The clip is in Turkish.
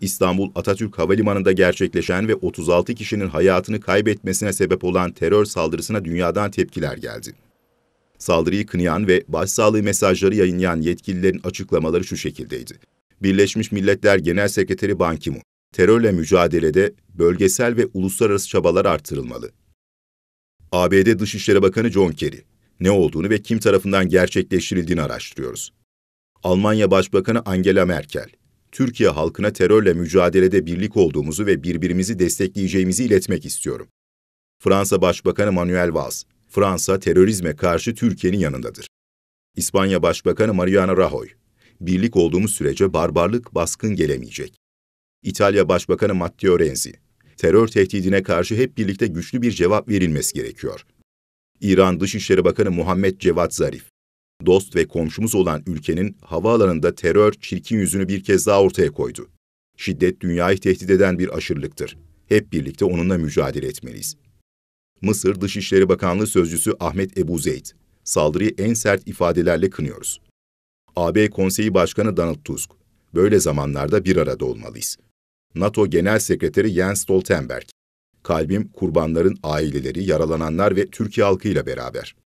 İstanbul Atatürk Havalimanı'nda gerçekleşen ve 36 kişinin hayatını kaybetmesine sebep olan terör saldırısına dünyadan tepkiler geldi. Saldırıyı kınayan ve başsağlığı mesajları yayınlayan yetkililerin açıklamaları şu şekildeydi. Birleşmiş Milletler Genel Sekreteri Ban Ki-moon, terörle mücadelede bölgesel ve uluslararası çabalar artırılmalı. ABD Dışişleri Bakanı John Kerry, ne olduğunu ve kim tarafından gerçekleştirildiğini araştırıyoruz. Almanya Başbakanı Angela Merkel, Türkiye halkına terörle mücadelede birlik olduğumuzu ve birbirimizi destekleyeceğimizi iletmek istiyorum. Fransa Başbakanı Manuel Valls, Fransa terörizme karşı Türkiye'nin yanındadır. İspanya Başbakanı Mariano Rajoy, birlik olduğumuz sürece barbarlık baskın gelemeyecek. İtalya Başbakanı Matteo Renzi, terör tehdidine karşı hep birlikte güçlü bir cevap verilmesi gerekiyor. İran Dışişleri Bakanı Muhammed Cevat Zarif, dost ve komşumuz olan ülkenin havaalanında terör çirkin yüzünü bir kez daha ortaya koydu. Şiddet dünyayı tehdit eden bir aşırılıktır. Hep birlikte onunla mücadele etmeliyiz. Mısır Dışişleri Bakanlığı Sözcüsü Ahmet Ebu Zeyd, saldırıyı en sert ifadelerle kınıyoruz. AB Konseyi Başkanı Donald Tusk, böyle zamanlarda bir arada olmalıyız. NATO Genel Sekreteri Jens Stoltenberg, kalbim kurbanların aileleri, yaralananlar ve Türkiye halkıyla beraber.